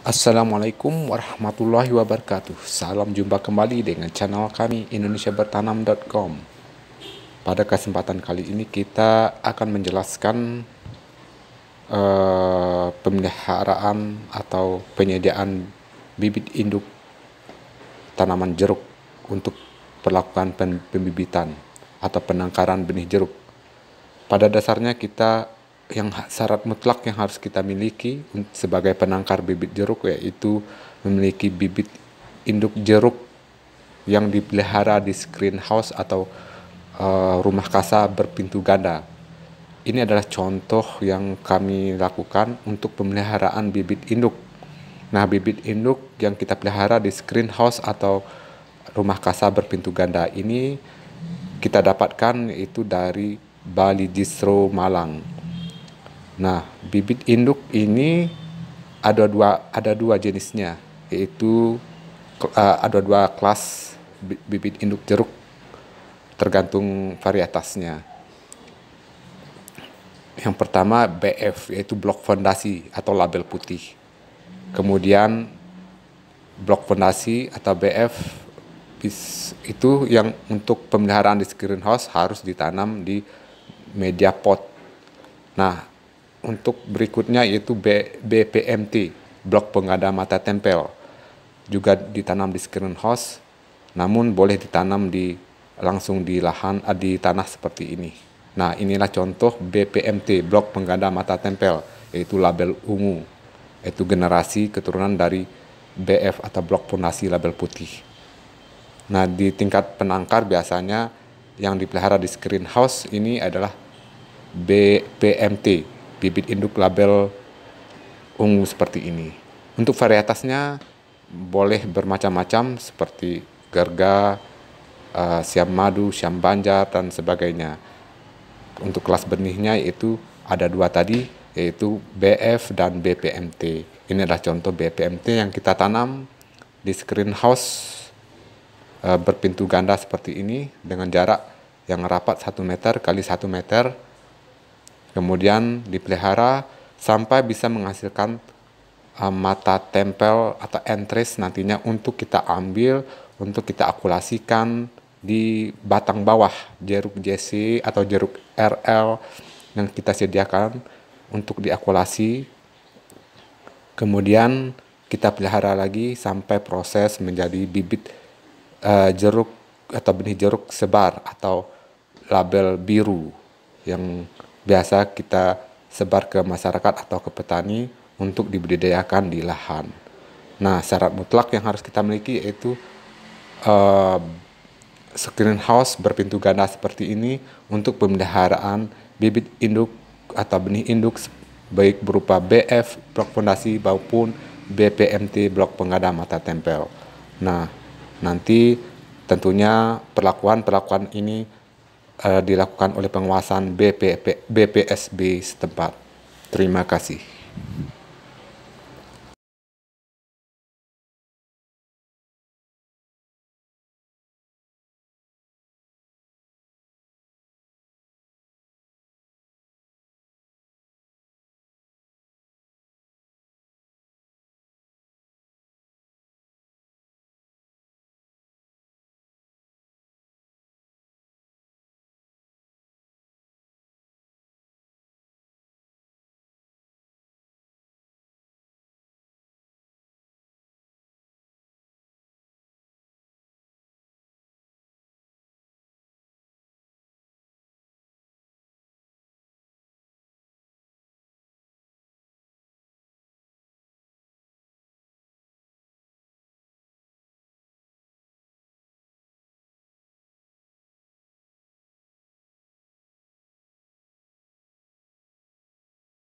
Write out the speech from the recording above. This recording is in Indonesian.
Assalamualaikum warahmatullahi wabarakatuh. Salam jumpa kembali dengan channel kami indonesiabertanam.com. Pada kesempatan kali ini kita akan menjelaskan uh, pemeliharaan atau penyediaan bibit induk tanaman jeruk untuk perlakuan pembibitan atau penangkaran benih jeruk. Pada dasarnya kita yang syarat mutlak yang harus kita miliki sebagai penangkar bibit jeruk yaitu memiliki bibit induk jeruk yang dipelihara di greenhouse atau uh, rumah kasa berpintu ganda. Ini adalah contoh yang kami lakukan untuk pemeliharaan bibit induk. Nah, bibit induk yang kita pelihara di greenhouse atau rumah kasa berpintu ganda ini kita dapatkan itu dari Bali Distro Malang. Nah, bibit induk ini ada dua ada dua jenisnya, yaitu uh, ada dua kelas bibit induk jeruk tergantung varietasnya. Yang pertama BF yaitu blok fondasi atau label putih. Kemudian blok fondasi atau BF itu yang untuk pemeliharaan di greenhouse harus ditanam di media pot. Nah, untuk berikutnya yaitu B, BPMT, blok pengada mata tempel. Juga ditanam di screen house, namun boleh ditanam di langsung di lahan eh, di tanah seperti ini. Nah, inilah contoh BPMT, blok pengganda mata tempel, yaitu label ungu. yaitu generasi keturunan dari BF atau blok fondasi label putih. Nah, di tingkat penangkar biasanya yang dipelihara di screen house ini adalah BPMT, bibit induk label ungu seperti ini. Untuk varietasnya boleh bermacam-macam seperti gerga, uh, Siam Madu, Siam Banjar, dan sebagainya. Untuk kelas benihnya itu ada dua tadi, yaitu BF dan BPMT. Ini adalah contoh BPMT yang kita tanam di screen house eh, berpintu ganda seperti ini dengan jarak yang rapat 1 meter kali 1 meter kemudian dipelihara sampai bisa menghasilkan uh, mata tempel atau entres nantinya untuk kita ambil, untuk kita akulasikan di batang bawah jeruk JC atau jeruk RL yang kita sediakan untuk diakulasi. Kemudian kita pelihara lagi sampai proses menjadi bibit uh, jeruk atau benih jeruk sebar atau label biru yang biasa kita sebar ke masyarakat atau ke petani untuk dibudidayakan di lahan. Nah, syarat mutlak yang harus kita miliki yaitu uh, house berpintu ganda seperti ini untuk pemeliharaan bibit induk atau benih induk baik berupa BF blok fondasi maupun BPMT blok pengada mata tempel. Nah, nanti tentunya perlakuan-perlakuan ini uh, dilakukan oleh penguasaan BP, BPSB setempat. Terima kasih.